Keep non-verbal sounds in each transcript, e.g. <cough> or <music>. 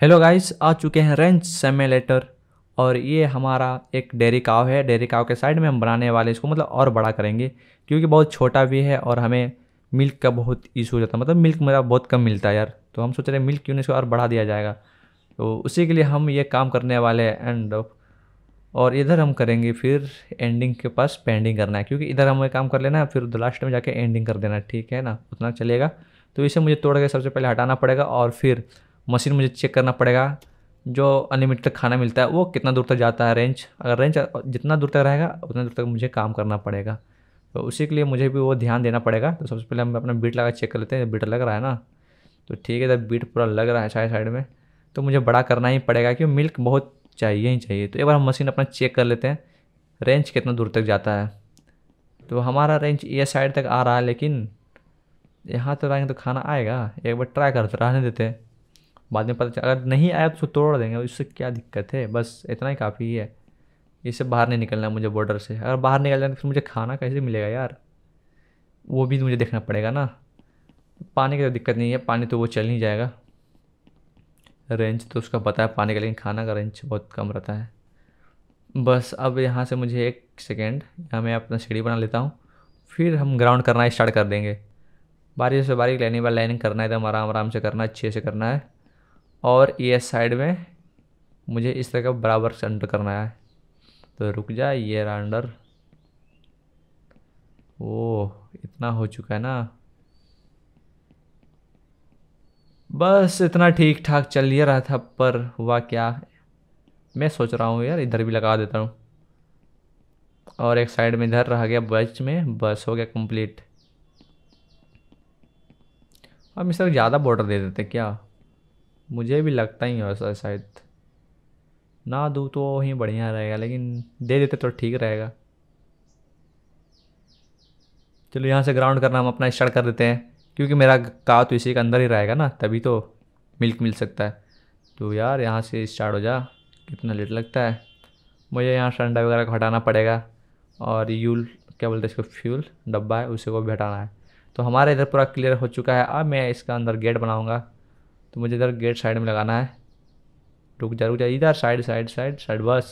hello guys आ चुके हैं wrench सेमेलेटर और ये हमारा एक डेरी काव है डेरी काव के साइड में हम बनाने वाले इसको मतलब और बड़ा करेंगे क्योंकि बहुत छोटा भी है और हमें मिल्क का बहुत इशू हो जाता है मतलब मिल्क मेरा बहुत कम मिलता है यार तो हम सोच रहे हैं मिल्क क्यों नहीं इसको और बढ़ा दिया जाएगा तो उसी के लिए हम ये काम करने वाले हैं एंड ऑफ और इधर हम करेंगे फिर एंडिंग के पास पेंडिंग करना है क्योंकि इधर हमें काम कर लेना है फिर लास्ट में जाके एंडिंग कर देना ठीक है ना उतना चलेगा तो इसे मुझे तोड़ के सबसे पहले हटाना पड़ेगा और फिर मशीन मुझे चेक करना पड़ेगा जो अनलिमिटेड खाना मिलता है वो कितना दूर तक जाता है रेंज अगर रेंज जितना दूर तक रहेगा उतना दूर तक मुझे काम करना पड़ेगा तो उसी के लिए मुझे भी वो ध्यान देना पड़ेगा तो सबसे पहले हम अपना बीट लगा चेक कर लेते हैं बीट लग रहा है ना तो ठीक है जब बीट पूरा लग रहा है साइड साइड में तो मुझे बड़ा करना ही पड़ेगा क्योंकि मिल्क बहुत चाहिए ही चाहिए तो एक बार हम मशीन अपना चेक कर लेते हैं रेंज कितना दूर तक जाता है तो हमारा रेंज ये साइड तक आ रहा है लेकिन यहाँ तो रहेंगे तो खाना आएगा एक बार ट्राई करते रहने देते हैं बाद में पता चल अगर नहीं आया तो तोड़ देंगे इससे क्या दिक्कत है बस इतना ही काफ़ी है इससे बाहर नहीं निकलना है मुझे बॉर्डर से अगर बाहर निकल जाए तो फिर मुझे खाना कैसे मिलेगा यार वो भी तो मुझे देखना पड़ेगा ना पानी की तो दिक्कत नहीं है पानी तो वो चल नहीं जाएगा रेंज तो उसका पता है पानी का लेकिन खाना का रेंज बहुत कम रहता है बस अब यहाँ से मुझे एक सेकेंड यहाँ मैं अपना सीढ़ी बना लेता हूँ फिर हम ग्राउंड करना स्टार्ट कर देंगे बारिश से बारीक लाइनिंग बार लाइनिंग करना है एकदम तो आराम आराम से करना है अच्छे से करना है और ये साइड में मुझे इस तरह का बराबर अंडर करना है तो रुक जा ये रहा अंडर ओ इतना हो चुका है ना बस इतना ठीक ठाक चल ही रहा था पर हुआ क्या मैं सोच रहा हूँ यार इधर भी लगा देता हूँ और एक साइड में इधर रह गया बच में बस हो गया कंप्लीट अब इस तरह ज़्यादा बॉर्डर दे देते क्या मुझे भी लगता ही है शायद ना दूँ तो ही बढ़िया रहेगा लेकिन दे देते तो ठीक रहेगा चलो यहाँ से ग्राउंड करना हम अपना स्टार्ट कर देते हैं क्योंकि मेरा का तो इसी के अंदर ही रहेगा ना तभी तो मिल्क मिल सकता है तो यार यहाँ से स्टार्ट हो जा कितना लेट लगता है मुझे यहाँ से अंडा वगैरह को हटाना पड़ेगा और यूल क्या बोलते हैं इसको फ्यूल डब्बा है उसे को भी हटाना है तो हमारे इधर पूरा क्लियर हो चुका है अब मैं इसका अंदर गेट बनाऊँगा तो मुझे इधर गेट साइड में लगाना है रुक जा रुक जा इधर साइड साइड साइड साइड बस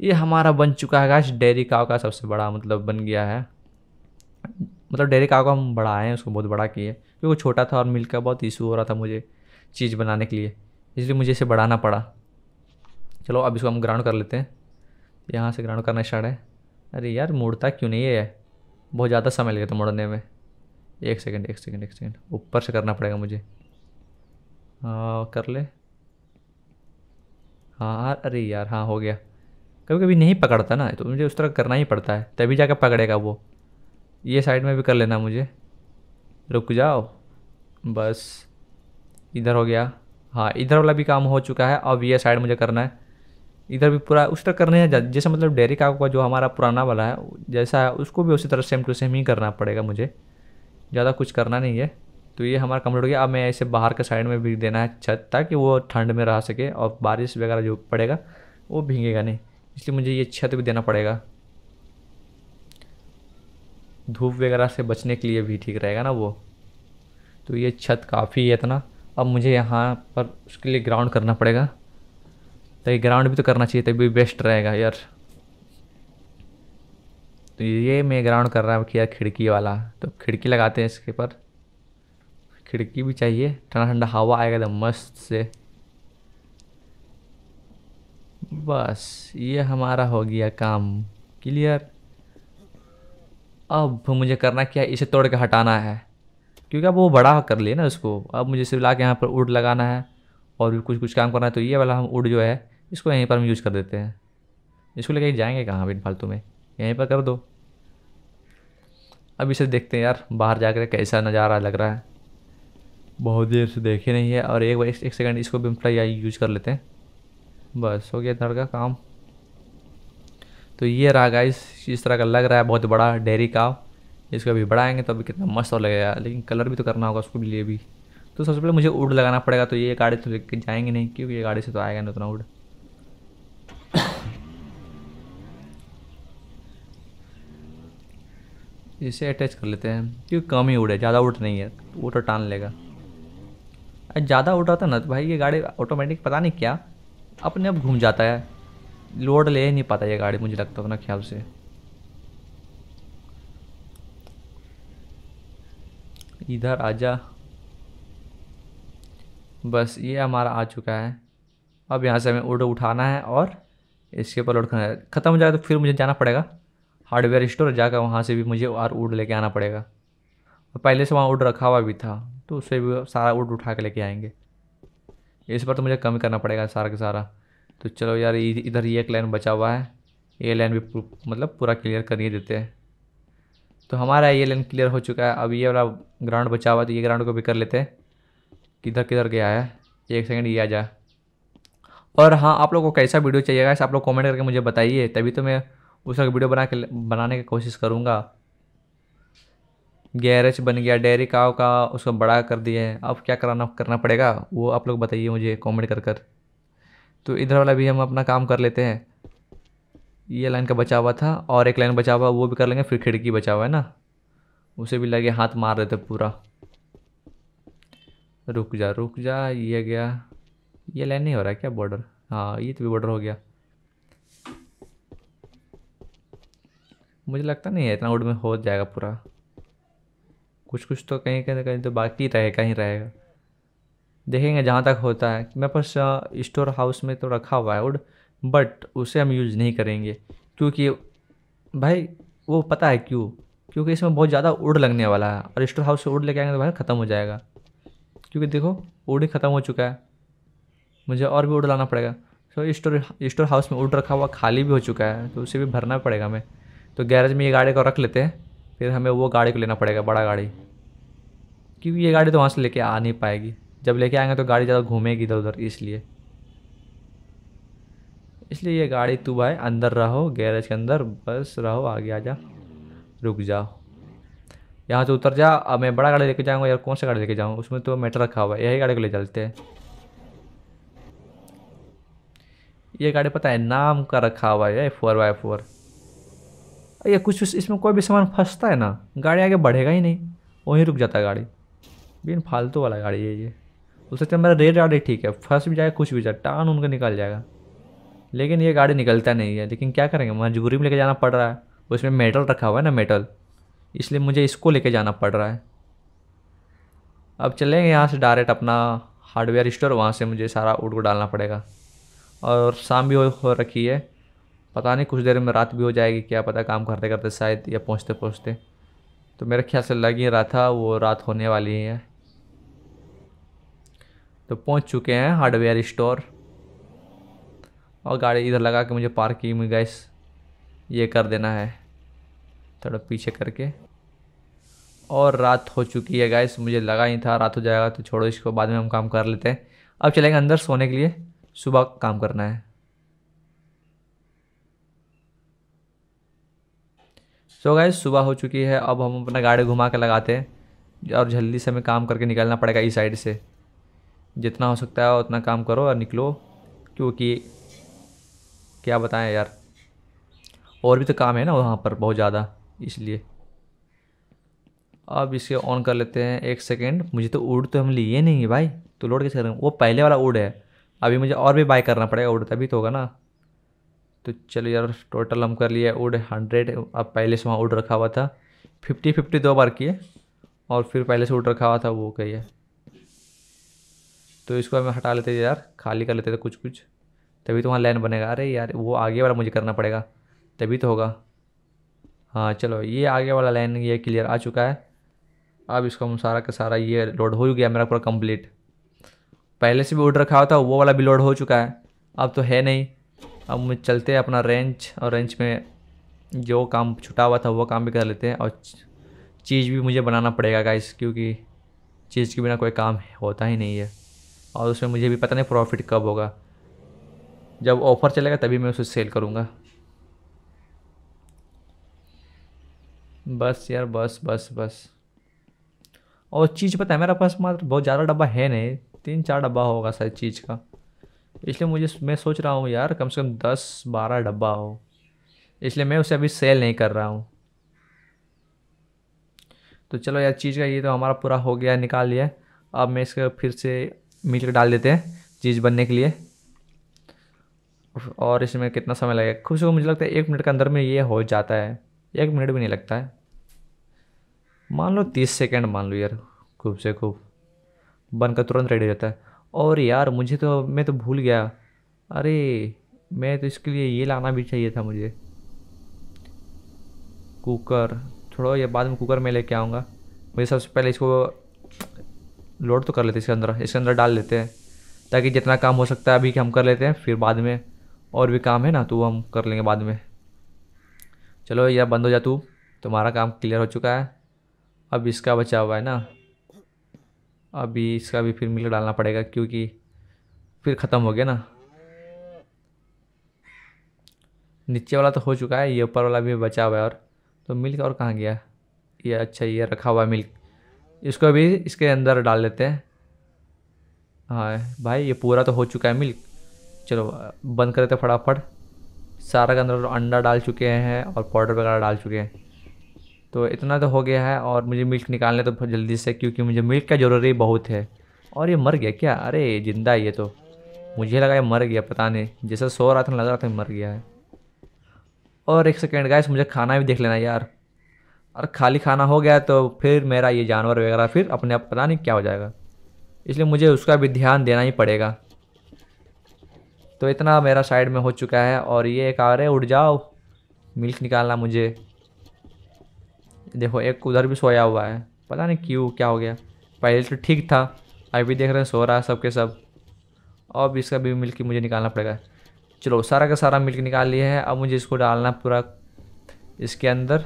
ये हमारा बन चुका है गाइस डेयरी काव का सबसे बड़ा मतलब बन गया है मतलब डेयरी काव का हम बढ़ाए हैं उसको बहुत बड़ा किए क्योंकि वो छोटा था और मिल्क का बहुत इशू हो रहा था मुझे चीज़ बनाने के लिए इसलिए मुझे इसे बढ़ाना पड़ा चलो अब इसको हम ग्राउंड कर लेते हैं यहाँ से ग्राउंड करना स्टार्ट है अरे यार मुड़ता क्यों नहीं है बहुत ज़्यादा समय लगेगा तो मुड़ने में एक सेकंड एक सेकंड एक सेकंड ऊपर से करना पड़ेगा मुझे हाँ कर ले हाँ यार हाँ, अरे यार हाँ हो गया कभी कभी नहीं पकड़ता ना तो मुझे उस तरह करना ही पड़ता है तभी जाकर पकड़ेगा वो ये साइड में भी कर लेना मुझे रुक जाओ बस इधर हो गया हाँ इधर वाला भी काम हो चुका है अब ये साइड मुझे करना है इधर भी पूरा उस तरह करने हैं जैसे मतलब डेयरी काव का जो हमारा पुराना वाला है जैसा है उसको भी उसी तरह सेम टू सेम ही करना पड़ेगा मुझे ज़्यादा कुछ करना नहीं है तो ये हमारा कम्प्लीट हो गया अब मैं इसे बाहर के साइड में भी देना है छत ताकि वो ठंड में रह सके और बारिश वगैरह जो पड़ेगा वो भींगेगा नहीं इसलिए मुझे ये छत भी देना पड़ेगा धूप वगैरह से बचने के लिए भी ठीक रहेगा ना वो तो ये छत काफ़ी है इतना अब मुझे यहाँ पर उसके लिए ग्राउंड करना पड़ेगा तो ये ग्राउंड भी तो करना चाहिए तभी बेस्ट रहेगा यार तो ये मैं ग्राउंड कर रहा हूँ कि यार खिड़की वाला तो खिड़की लगाते हैं इसके पर खिड़की भी चाहिए ठंडा ठंडा हवा आएगा एकदम मस्त से बस ये हमारा हो गया काम क्लियर अब मुझे करना क्या है इसे तोड़ के हटाना है क्योंकि अब वो बड़ा कर लिए ना उसको अब मुझे सिर्फ ला के यहाँ पर उड लगाना है और भी कुछ कुछ काम करना है तो ये वाला हम उड जो है इसको यहीं पर हम यूज़ कर देते हैं इसको लेके जाएंगे कहाँ भी फालतू में यहीं पर कर दो अब इसे देखते हैं यार बाहर जाकर कैसा नज़ारा लग रहा है बहुत देर से देखे नहीं है और एक एक, एक सेकंड इसको भी हम थोड़ा यूज कर लेते हैं बस हो गया इतना का काम तो ये रहा गाइस इस तरह का लग रहा है बहुत बड़ा डेयरी का इसको अभी बढ़ाएंगे तो अभी कितना मस्त और लगेगा लेकिन कलर भी तो करना होगा उसके लिए भी तो सबसे पहले मुझे उड लगाना पड़ेगा तो ये गाड़ी तो लेके जाएंगे नहीं क्योंकि ये गाड़ी से तो आएगा नहीं उतना उड <coughs> इसे अटैच कर लेते हैं क्योंकि कम ही उड़ है ज़्यादा उड़ नहीं है वो तो टान लेगा ज़्यादा उठ रहा था ना तो भाई ये गाड़ी ऑटोमेटिक पता नहीं क्या अपने आप घूम जाता है लोड ले नहीं पाता ये गाड़ी मुझे लगता अपना ख्याल से इधर आजा बस ये हमारा आ चुका है अब यहाँ से हमें उड़ उठाना है और इसके ऊपर लोड करना है ख़त्म हो जाए तो फिर मुझे जाना पड़ेगा हार्डवेयर स्टोर जाकर वहाँ से भी मुझे और उड़ लेके आना पड़ेगा पहले से वहाँ उड़ रखा हुआ भी था तो उससे भी सारा वुड उठा के लेके आएंगे इस पर तो मुझे कम करना पड़ेगा सारा का सारा तो चलो यार इधर ये एक लाइन बचा हुआ है ये लाइन भी मतलब पूरा क्लियर कर ही देते हैं तो हमारा ये लाइन क्लियर हो चुका है अब ये वाला ग्राउंड बचा हुआ है तो ये ग्राउंड को भी कर लेते हैं किधर किधर गया है एक सेकेंड ये आ जाए और हाँ आप लोग को कैसा वीडियो चाहिएगा आप लोग कॉमेंट करके मुझे बताइए तभी तो मैं उसका वीडियो बना के बनाने की कोशिश करूँगा गैरेज बन गया डेयरी काव का उसको बड़ा कर दिया है अब क्या कराना करना पड़ेगा वो आप लोग बताइए मुझे कमेंट कर कर तो इधर वाला भी हम अपना काम कर लेते हैं ये लाइन का बचा हुआ था और एक लाइन बचा हुआ वो भी कर लेंगे फिर खिड़की बचा हुआ है ना उसे भी लगे हाथ मार देते पूरा रुक जा रुक जा ये गया ये लाइन नहीं हो रहा क्या बॉर्डर हाँ ये तो भी बॉर्डर हो गया मुझे लगता नहीं है इतना वुड में हो जाएगा पूरा कुछ कुछ तो कहीं कहीं कहीं तो बाकी रहेगा ही रहेगा देखेंगे जहाँ तक होता है मेरे पास स्टोर हाउस में तो रखा हुआ है वुड बट उसे हम यूज़ नहीं करेंगे क्योंकि भाई वो पता है क्यों क्योंकि इसमें बहुत ज़्यादा उड़ लगने वाला है और स्टोर हाउस से उड़ लेके आएंगे तो भाई ख़त्म हो जाएगा क्योंकि देखो उड़ ही ख़त्म हो चुका है मुझे और भी उड़ लाना पड़ेगा सो तो स्टोर स्टोर हाउस में उड़ रखा हुआ खाली भी हो चुका है तो उसे भी भरना पड़ेगा हमें तो गैरेज में ये गाड़ी को रख लेते हैं फिर हमें वो गाड़ी को लेना पड़ेगा बड़ा गाड़ी क्योंकि ये गाड़ी तो वहाँ से लेके आ नहीं पाएगी जब लेके आएंगे तो गाड़ी ज़्यादा घूमेगी इधर उधर इसलिए इसलिए ये गाड़ी तू भाई अंदर रहो गैरेज के अंदर बस रहो आगे आ जा रुक जाओ यहाँ से उतर जा अब मैं बड़ा गाड़ी लेके जाऊँगा यार कौन सा गाड़ी लेके जाऊँ उसमें तो मेटर रखा हुआ है यही गाड़ी को ले चलते हैं ये गाड़ी पता है नाम का रखा हुआ है फोर बाय फोर या कुछ इसमें कोई भी सामान फंसता है ना गाड़ी आगे बढ़ेगा ही नहीं वहीं रुक जाता है गाड़ी बिन फालतू वाला गाड़ी है ये बोल सकते मेरा रेड गाड़ी ठीक है फंस भी जाएगा कुछ भी जाए टान उनका निकल जाएगा लेकिन ये गाड़ी निकलता नहीं है लेकिन क्या करेंगे मजबूरी में लेके जाना पड़ रहा है उसमें मेटल रखा हुआ है ना मेटल इसलिए मुझे इसको लेके जाना पड़ रहा है अब चलेंगे यहाँ से डायरेक्ट अपना हार्डवेयर स्टोर वहाँ से मुझे सारा उड़ को डालना पड़ेगा और शाम भी हो, हो रखी है पता नहीं कुछ देर में रात भी हो जाएगी क्या पता काम करते करते शायद या पहुँचते पहुँचते तो मेरे ख्याल से लग ही रहा था वो रात होने वाली है तो पहुँच चुके हैं हार्डवेयर स्टोर और गाड़ी इधर लगा के मुझे पार्किंग में गैस ये कर देना है थोड़ा पीछे करके और रात हो चुकी है गैस मुझे लगा ही था रात हो जाएगा तो छोड़ो इसको बाद में हम काम कर लेते हैं अब चलेंगे अंदर सोने के लिए सुबह काम करना है सो गए सुबह हो चुकी है अब हम अपना गाड़ी घुमा के लगाते हैं और जल्दी से हमें काम करके निकलना पड़ेगा इस साइड से जितना हो सकता है उतना काम करो और निकलो क्योंकि क्या बताएं यार और भी तो काम है ना वहाँ पर बहुत ज़्यादा इसलिए अब इसे ऑन कर लेते हैं एक सेकेंड मुझे तो उड़ तो हम लिए नहीं है भाई तो लोड कैसे करेंगे वो पहले वाला उड़ है अभी मुझे और भी बाय करना पड़ेगा उड़ तभी तो होगा ना तो चलो यार टोटल हम कर लिया उड हंड्रेड अब पहले से वहाँ उड रखा हुआ था फिफ्टी फिफ्टी दो बार किए और फिर पहले से उड रखा हुआ था वो कही है तो इसको हमें हटा लेते थे यार खाली कर लेते थे कुछ कुछ तभी तो वहाँ लाइन बनेगा अरे यार वो आगे वाला मुझे करना पड़ेगा तभी तो होगा हाँ चलो ये आगे वाला लाइन ये क्लियर आ चुका है अब इसको हम सारा का सारा ये लोड हो गया मेरा पूरा कंप्लीट पहले से भी उड रखा हुआ था वो वाला भी लोड हो चुका है अब तो है नहीं अब हम चलते हैं अपना रेंच और रेंच में जो काम छुटा हुआ था वो काम भी कर लेते हैं और चीज़ भी मुझे बनाना पड़ेगा गाइस क्योंकि चीज़ के बिना कोई काम होता ही नहीं है और उसमें मुझे भी पता नहीं प्रॉफिट कब होगा जब ऑफ़र चलेगा तभी मैं उसे सेल करूँगा बस यार बस बस बस और चीज़ पता है मेरा पास मात्र बहुत ज़्यादा डब्बा है नहीं तीन चार डब्बा होगा शायद चीज़ का इसलिए मुझे मैं सोच रहा हूँ यार कम से कम दस बारह डब्बा हो इसलिए मैं उसे अभी सेल नहीं कर रहा हूँ तो चलो यार चीज़ का ये तो हमारा पूरा हो गया निकाल लिया अब मैं इसको फिर से मीटर डाल देते हैं चीज़ बनने के लिए और इसमें कितना समय लगेगा खुश से मुझे लगता है एक मिनट के अंदर में ये हो जाता है एक मिनट भी नहीं लगता है मान लो तीस सेकेंड मान लो यार खूब से खूब बनकर तुरंत रेडी रहता है और यार मुझे तो मैं तो भूल गया अरे मैं तो इसके लिए ये लाना भी चाहिए था मुझे कुकर छोड़ो ये बाद में कुकर में लेके आऊँगा मुझे सबसे पहले इसको लोड तो कर लेते इसके अंदर इसके अंदर डाल लेते हैं ताकि जितना काम हो सकता है अभी कि हम कर लेते हैं फिर बाद में और भी काम है ना तो हम कर लेंगे बाद में चलो यार बंद हो जा तू तुम्हारा काम क्लियर हो चुका है अब इसका बचा हुआ है ना अभी इसका भी फिर मिल डालना पड़ेगा क्योंकि फिर ख़त्म हो गया ना नीचे वाला तो हो चुका है ये ऊपर वाला भी बचा हुआ है और तो मिल्क और कहाँ गया ये अच्छा ये रखा हुआ है मिल्क इसको भी इसके अंदर डाल देते हैं हाँ भाई ये पूरा तो हो चुका है मिल्क चलो बंद करते फटाफट सारा के अंदर अंडा डाल चुके हैं और पाउडर वगैरह डाल चुके हैं तो इतना तो हो गया है और मुझे मिल्क निकालने तो जल्दी से क्योंकि मुझे मिल्क का ज़रूरी बहुत है और ये मर गया क्या अरे ज़िंदा ये तो मुझे लगा ये मर गया पता नहीं जैसे सो रहा था लग रहा था मर गया है और एक सेकेंड गाइस मुझे खाना भी देख लेना यार और खाली खाना हो गया तो फिर मेरा ये जानवर वगैरह फिर अपने आप पता नहीं क्या हो जाएगा इसलिए मुझे उसका भी ध्यान देना ही पड़ेगा तो इतना मेरा साइड में हो चुका है और ये एक आ रहे उड़ जाओ मिल्क निकालना मुझे देखो एक उधर भी सोया हुआ है पता नहीं क्यों क्या हो गया पहले तो ठीक था अभी देख रहे हैं सो रहा है सबके सब अब इसका भी मिल्क मुझे निकालना पड़ेगा चलो सारा का सारा मिल्क निकाल लिया है अब मुझे इसको डालना पूरा इसके अंदर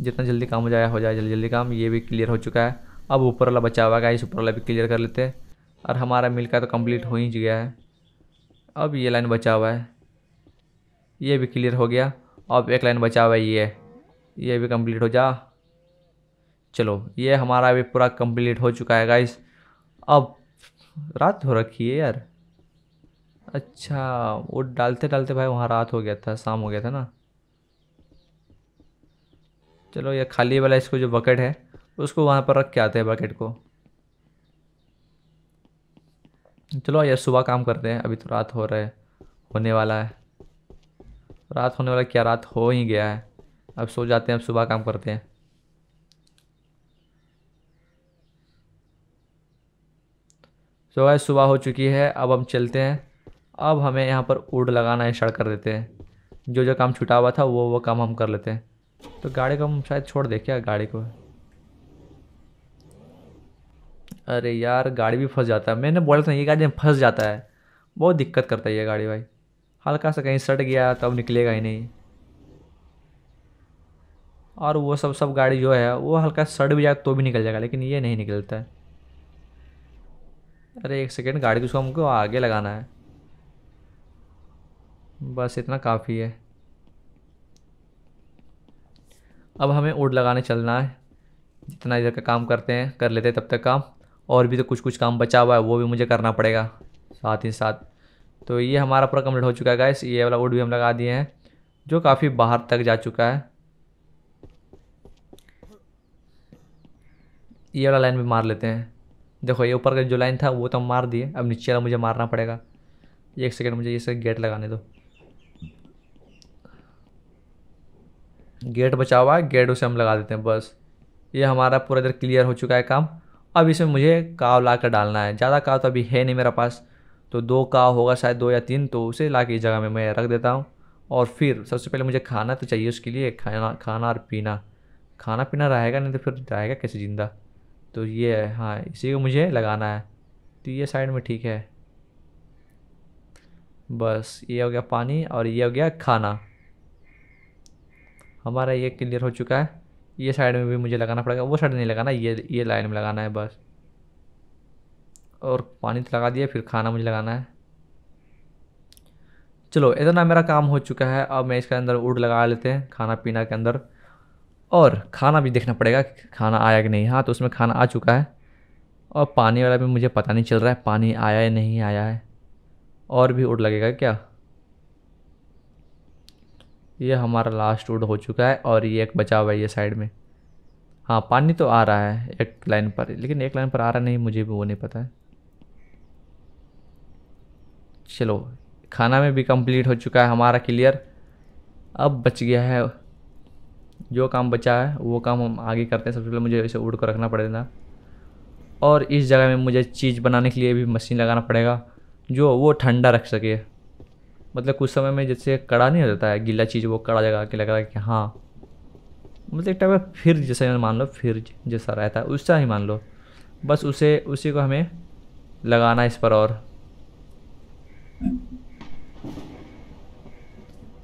जितना जल्दी काम हो जाए हो जाए जल्दी जल्दी काम ये भी क्लियर हो चुका है अब ऊपर वाला बचा हुआ इस ऊपर वाला भी क्लियर कर लेते हैं और हमारा मिल का तो कंप्लीट हो ही गया है अब ये लाइन बचा हुआ है ये भी क्लियर हो गया अब एक लाइन बचा हुआ है ये ये भी कंप्लीट हो जा चलो ये हमारा भी पूरा कंप्लीट हो चुका है गाइस अब रात हो रखी है यार अच्छा वो डालते डालते भाई वहाँ रात हो गया था शाम हो गया था ना चलो ये खाली वाला इसको जो बकेट है उसको वहाँ पर रख के आते हैं बकेट को चलो यार सुबह काम करते हैं अभी तो रात हो रहा है होने वाला है रात होने वाला क्या रात हो ही गया है अब सो जाते हैं अब सुबह काम करते हैं सो so, सुबह हो चुकी है अब हम चलते हैं अब हमें यहाँ पर उड़ लगाना स्टार्ट कर देते हैं जो जो काम छुटा हुआ था वो वो काम हम कर लेते हैं तो गाड़ी को हम शायद छोड़ दे क्या गाड़ी को अरे यार गाड़ी भी फंस जाता है मैंने बोला था ये गाड़ी में फंस जाता है बहुत दिक्कत करता है ये गाड़ी भाई हल्का सा कहीं सट गया तो अब निकलेगा ही नहीं और वो सब सब गाड़ी जो है वो हल्का सड़ भी जाए तो भी निकल जाएगा लेकिन ये नहीं निकलता है अरे एक सेकेंड गाड़ी को हमको आगे लगाना है बस इतना काफ़ी है अब हमें ओड लगाने चलना है जितना इधर का काम करते हैं कर लेते हैं तब तक काम और भी तो कुछ कुछ काम बचा हुआ है वो भी मुझे करना पड़ेगा साथ ही साथ तो ये हमारा पूरा कम्प्लीट हो चुका है गाइस ये वाला उड भी हम लगा दिए हैं जो काफ़ी बाहर तक जा चुका है ये वाला लाइन भी मार लेते हैं देखो ये ऊपर का जो लाइन था वो तो हम मार दिए अब नीचे वाला मुझे मारना पड़ेगा एक सेकेंड मुझे इसे गेट लगाने दो गेट बचा हुआ है गेट उसे हम लगा देते हैं बस ये हमारा पूरा इधर क्लियर हो चुका है काम अब इसमें मुझे काव ला कर डालना है ज़्यादा काव तो अभी है नहीं मेरा पास तो दो काव होगा शायद दो या तीन तो उसे ला के इस जगह में मैं रख देता हूँ और फिर सबसे पहले मुझे खाना तो चाहिए उसके लिए खाना खाना और पीना खाना पीना रहेगा नहीं तो फिर रहेगा कैसे ज़िंदा तो ये है हाँ इसी को मुझे लगाना है तो ये साइड में ठीक है बस ये हो गया पानी और ये हो गया खाना हमारा ये क्लियर हो चुका है ये साइड में भी मुझे लगाना पड़ेगा वो साइड नहीं लगाना ये ये लाइन में लगाना है बस और पानी तो लगा दिया फिर खाना मुझे लगाना है चलो इतना मेरा काम हो चुका है अब मैं इसके अंदर उड लगा लेते हैं खाना पीना के अंदर और खाना भी देखना पड़ेगा खाना आया कि नहीं हाँ तो उसमें खाना आ चुका है और पानी वाला भी मुझे पता नहीं चल रहा है पानी आया या नहीं आया है और भी उड़ लगेगा क्या ये हमारा लास्ट उड हो चुका है और ये एक बचा हुआ है ये साइड में हाँ पानी तो आ रहा है एक लाइन पर लेकिन एक लाइन पर आ रहा नहीं मुझे भी वो नहीं पता है चलो खाना में भी कंप्लीट हो चुका है हमारा क्लियर अब बच गया है जो काम बचा है वो काम हम आगे करते हैं सबसे पहले मुझे इसे उड़ कर रखना पड़ेगा और इस जगह में मुझे चीज़ बनाने के लिए भी मशीन लगाना पड़ेगा जो वो ठंडा रख सके मतलब कुछ समय में जैसे कड़ा नहीं हो जाता है गीला चीज़ वो कड़ा लगा के है कि हाँ मतलब एक टाइप फिर जैसा मान लो फिर जैसा रहता है उसका ही मान लो बस उसे उसी को हमें लगाना इस पर और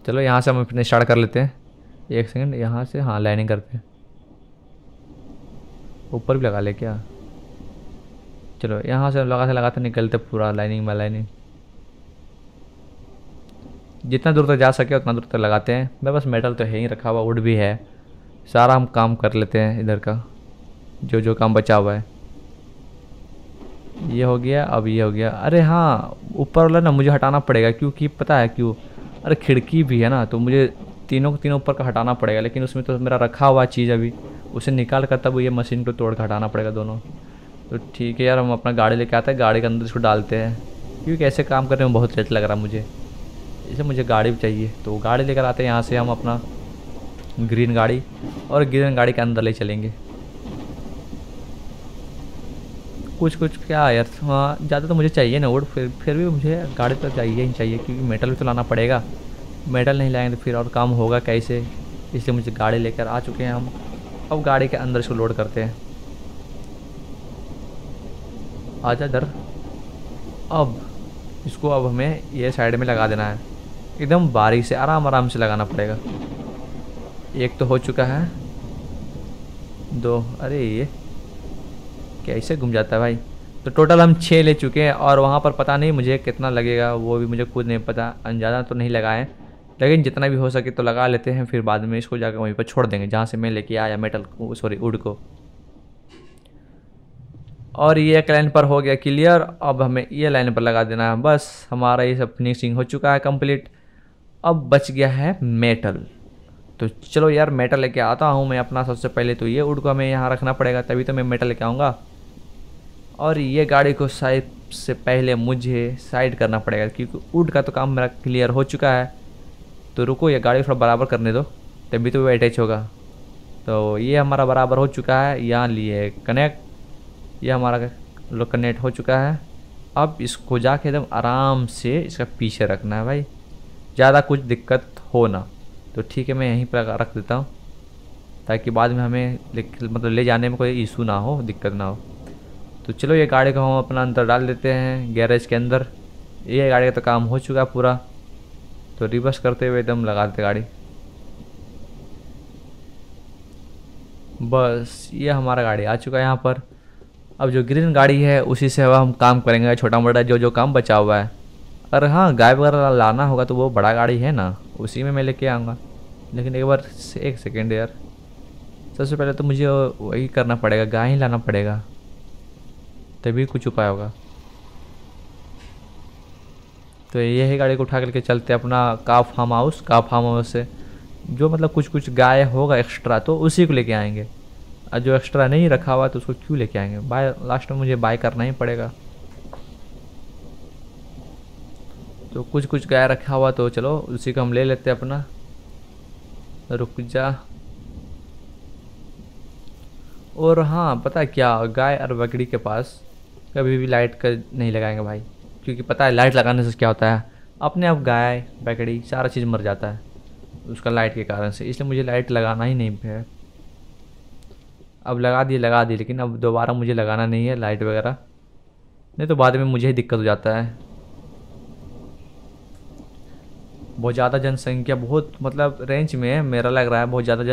चलो यहाँ से हम अपने स्टार्ट कर लेते हैं एक सेकंड यहाँ से हाँ लाइनिंग करते हैं ऊपर भी लगा ले क्या चलो यहाँ से लगाते लगाते निकलते पूरा लाइनिंग में लाइनिंग जितना दूर तक जा सके उतना दूर तक लगाते हैं मैं बस मेटल तो है ही रखा हुआ वुड भी है सारा हम काम कर लेते हैं इधर का जो जो काम बचा हुआ है ये हो गया अब ये हो गया अरे हाँ ऊपर वाला ना मुझे हटाना पड़ेगा क्योंकि पता है क्यों अरे खिड़की भी है ना तो मुझे तीनों तीनों ऊपर का हटाना पड़ेगा लेकिन उसमें तो मेरा रखा हुआ चीज़ अभी उसे निकाल कर तब ये मशीन को तोड़ कर हटाना पड़ेगा दोनों तो ठीक है यार हम अपना गाड़ी लेके आते हैं गाड़ी के अंदर इसको डालते हैं क्योंकि ऐसे काम करने में बहुत लेट लग रहा है मुझे इसे मुझे गाड़ी भी चाहिए तो गाड़ी लेकर आते हैं यहाँ से हम अपना ग्रीन गाड़ी और ग्रीन गाड़ी के अंदर ले चलेंगे कुछ कुछ क्या यार हाँ ज़्यादा तो मुझे चाहिए ना वोड फिर फिर भी मुझे गाड़ी तो चाहिए ही चाहिए क्योंकि मेटल भी तो लाना पड़ेगा मेडल नहीं लाएंगे तो फिर और काम होगा कैसे इसलिए मुझे गाड़ी लेकर आ चुके हैं हम अब गाड़ी के अंदर इसको लोड करते हैं आ जा डर अब इसको अब हमें ये साइड में लगा देना है एकदम बारीक से आराम आराम से लगाना पड़ेगा एक तो हो चुका है दो अरे ये कैसे घूम जाता है भाई तो टोटल हम छः ले चुके हैं और वहाँ पर पता नहीं मुझे कितना लगेगा वो भी मुझे खुद नहीं पता अनजाना तो नहीं लगाएं लेकिन जितना भी हो सके तो लगा लेते हैं फिर बाद में इसको जाकर वहीं पर छोड़ देंगे जहाँ से मैं लेके आया मेटल सॉरी वुड को और ये एक लाइन पर हो गया क्लियर अब हमें ये लाइन पर लगा देना है बस हमारा ये सब फिनिशिंग हो चुका है कम्प्लीट अब बच गया है मेटल तो चलो यार मेटल लेके आता हूँ मैं अपना सबसे पहले तो ये उड को हमें यहाँ रखना पड़ेगा तभी तो मैं मेटल लेके आऊँगा और ये गाड़ी को साइड से पहले मुझे साइड करना पड़ेगा क्योंकि उड का तो काम मेरा क्लियर हो चुका है तो रुको ये गाड़ी थोड़ा बराबर करने दो तभी तो वो अटैच होगा तो ये हमारा बराबर हो चुका है यहाँ लिए कनेक्ट ये हमारा लोग कनेक्ट हो चुका है अब इसको जाके एकदम आराम से इसका पीछे रखना है भाई ज़्यादा कुछ दिक्कत हो ना तो ठीक है मैं यहीं पर रख देता हूँ ताकि बाद में हमें मतलब ले जाने में कोई इशू ना हो दिक्कत ना हो तो चलो ये गाड़ी को हम अपना अंदर डाल देते हैं गैरेज के अंदर ये गाड़ी का तो काम हो चुका है पूरा तो रिवर्स करते हुए एकदम लगा देते गाड़ी बस ये हमारा गाड़ी आ चुका है यहाँ पर अब जो ग्रीन गाड़ी है उसी से अब हम काम करेंगे छोटा मोटा जो जो काम बचा हुआ है अगर हाँ गाय वगैरह लाना होगा तो वो बड़ा गाड़ी है ना उसी में मैं लेके आऊँगा लेकिन एक बार से एक सेकेंड यार सबसे पहले तो मुझे वही करना पड़ेगा गाय ही लाना पड़ेगा तभी कुछ उपाय होगा तो यही गाड़ी को उठा करके चलते अपना का फार्म हाउस का फार्म हाउस से जो मतलब कुछ कुछ गाय होगा एक्स्ट्रा तो उसी को लेके आएंगे और जो एक्स्ट्रा नहीं रखा हुआ तो उसको क्यों लेके आएंगे बाय लास्ट में मुझे बाय करना ही पड़ेगा तो कुछ कुछ गाय रखा हुआ तो चलो उसी को हम ले लेते अपना रुक जा और हाँ पता क्या गाय और बकरी के पास कभी भी लाइट का नहीं लगाएंगे भाई क्योंकि पता है लाइट लगाने से क्या होता है अपने आप गाय बकरी सारा चीज़ मर जाता है उसका लाइट के कारण से इसलिए मुझे लाइट लगाना ही नहीं है अब लगा दिए लगा दिए लेकिन अब दोबारा मुझे लगाना नहीं है लाइट वगैरह नहीं तो बाद में मुझे ही दिक्कत हो जाता है बहुत ज़्यादा जनसंख्या बहुत मतलब रेंज में है मेरा लग रहा है बहुत ज़्यादा